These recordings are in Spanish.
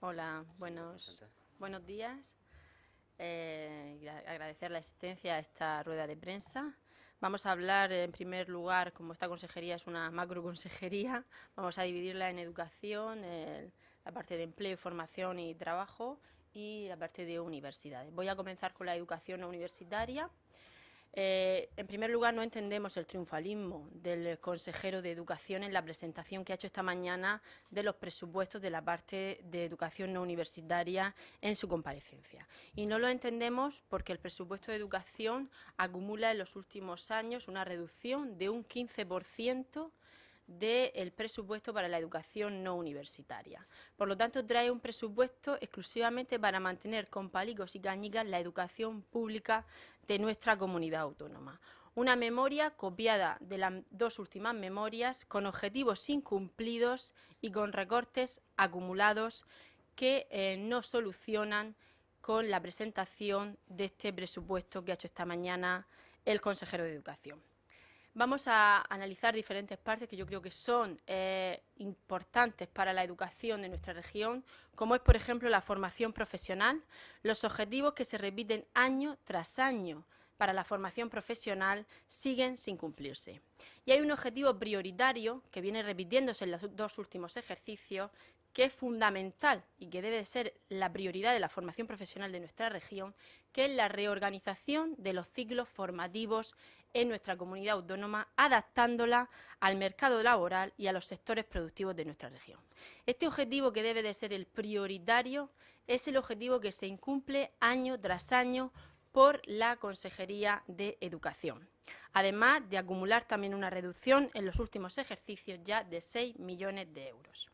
Hola, buenos, días. Eh, agradecer la existencia a esta rueda de prensa. Vamos a hablar, en primer lugar, como esta consejería es una macroconsejería, vamos a dividirla en educación, la parte de empleo, formación y trabajo y la parte de universidades. Voy a comenzar con la educación universitaria. Eh, en primer lugar, no entendemos el triunfalismo del consejero de Educación en la presentación que ha hecho esta mañana de los presupuestos de la parte de educación no universitaria en su comparecencia. Y no lo entendemos porque el presupuesto de educación acumula en los últimos años una reducción de un 15% del presupuesto para la educación no universitaria. Por lo tanto, trae un presupuesto exclusivamente para mantener con palicos y cañicas la educación pública de nuestra comunidad autónoma. Una memoria copiada de las dos últimas memorias, con objetivos incumplidos y con recortes acumulados que eh, no solucionan con la presentación de este presupuesto que ha hecho esta mañana el consejero de Educación. Vamos a analizar diferentes partes que yo creo que son eh, importantes para la educación de nuestra región, como es, por ejemplo, la formación profesional, los objetivos que se repiten año tras año para la formación profesional siguen sin cumplirse. Y hay un objetivo prioritario que viene repitiéndose en los dos últimos ejercicios, que es fundamental y que debe ser la prioridad de la formación profesional de nuestra región, que es la reorganización de los ciclos formativos en nuestra comunidad autónoma, adaptándola al mercado laboral y a los sectores productivos de nuestra región. Este objetivo, que debe de ser el prioritario, es el objetivo que se incumple año tras año por la Consejería de Educación, además de acumular también una reducción en los últimos ejercicios ya de 6 millones de euros.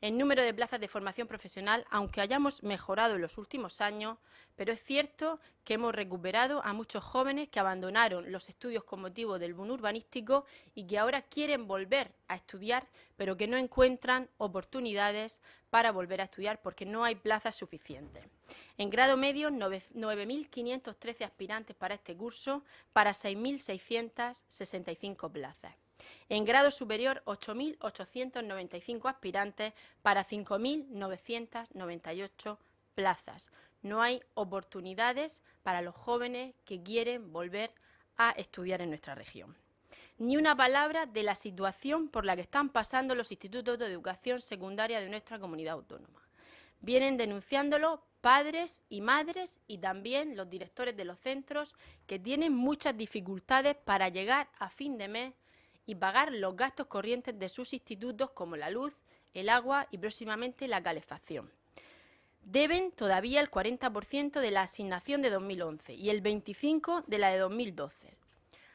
El número de plazas de formación profesional, aunque hayamos mejorado en los últimos años, pero es cierto que hemos recuperado a muchos jóvenes que abandonaron los estudios con motivo del boom urbanístico y que ahora quieren volver a estudiar, pero que no encuentran oportunidades para volver a estudiar porque no hay plazas suficientes. En grado medio, 9.513 aspirantes para este curso, para 6.665 plazas. En grado superior, 8.895 aspirantes para 5.998 plazas. No hay oportunidades para los jóvenes que quieren volver a estudiar en nuestra región. Ni una palabra de la situación por la que están pasando los institutos de educación secundaria de nuestra comunidad autónoma. Vienen denunciándolo padres y madres y también los directores de los centros que tienen muchas dificultades para llegar a fin de mes y pagar los gastos corrientes de sus institutos como la luz, el agua y próximamente la calefacción. Deben todavía el 40% de la asignación de 2011 y el 25% de la de 2012.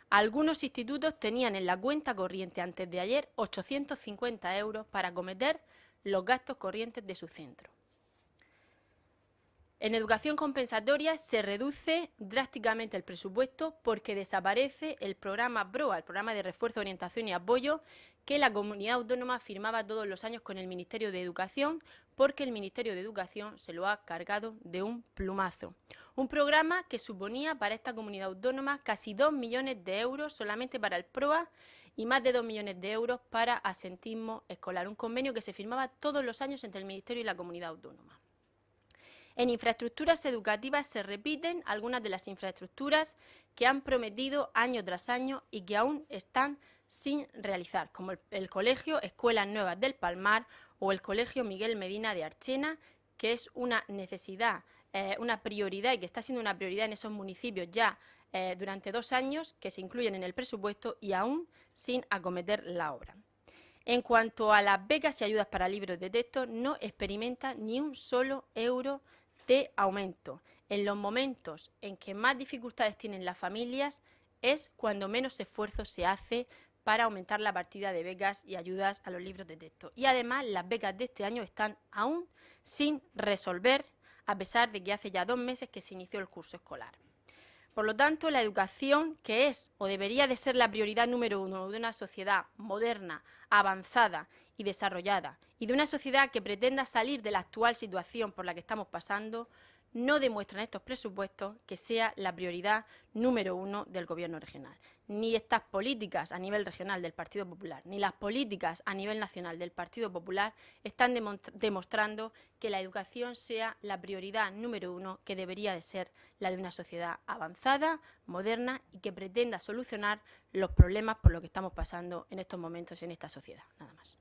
Algunos institutos tenían en la cuenta corriente antes de ayer 850 euros para acometer los gastos corrientes de su centro. En educación compensatoria se reduce drásticamente el presupuesto porque desaparece el programa PROA, el programa de refuerzo, orientación y apoyo que la comunidad autónoma firmaba todos los años con el Ministerio de Educación porque el Ministerio de Educación se lo ha cargado de un plumazo. Un programa que suponía para esta comunidad autónoma casi 2 millones de euros solamente para el PROA y más de 2 millones de euros para asentismo escolar, un convenio que se firmaba todos los años entre el Ministerio y la comunidad autónoma. En infraestructuras educativas se repiten algunas de las infraestructuras que han prometido año tras año y que aún están sin realizar, como el, Colegio Escuelas Nuevas del Palmar o el Colegio Miguel Medina de Archena, que es una necesidad, eh, una prioridad y que está siendo una prioridad en esos municipios ya eh, durante dos años que se incluyen en el presupuesto y aún sin acometer la obra. En cuanto a las becas y ayudas para libros de texto, no experimenta ni un solo euro de aumento. En los momentos en que más dificultades tienen las familias es cuando menos esfuerzo se hace para aumentar la partida de becas y ayudas a los libros de texto. Y además las becas de este año están aún sin resolver, a pesar de que hace ya dos meses que se inició el curso escolar. Por lo tanto, la educación, que es o debería de ser la prioridad número uno de una sociedad moderna, avanzada y desarrollada, y de una sociedad que pretenda salir de la actual situación por la que estamos pasando, no demuestran estos presupuestos que sea la prioridad número uno del Gobierno regional. Ni estas políticas a nivel regional del Partido Popular, ni las políticas a nivel nacional del Partido Popular están demostrando que la educación sea la prioridad número uno que debería de ser la de una sociedad avanzada, moderna y que pretenda solucionar los problemas por los que estamos pasando en estos momentos en esta sociedad. Nada más.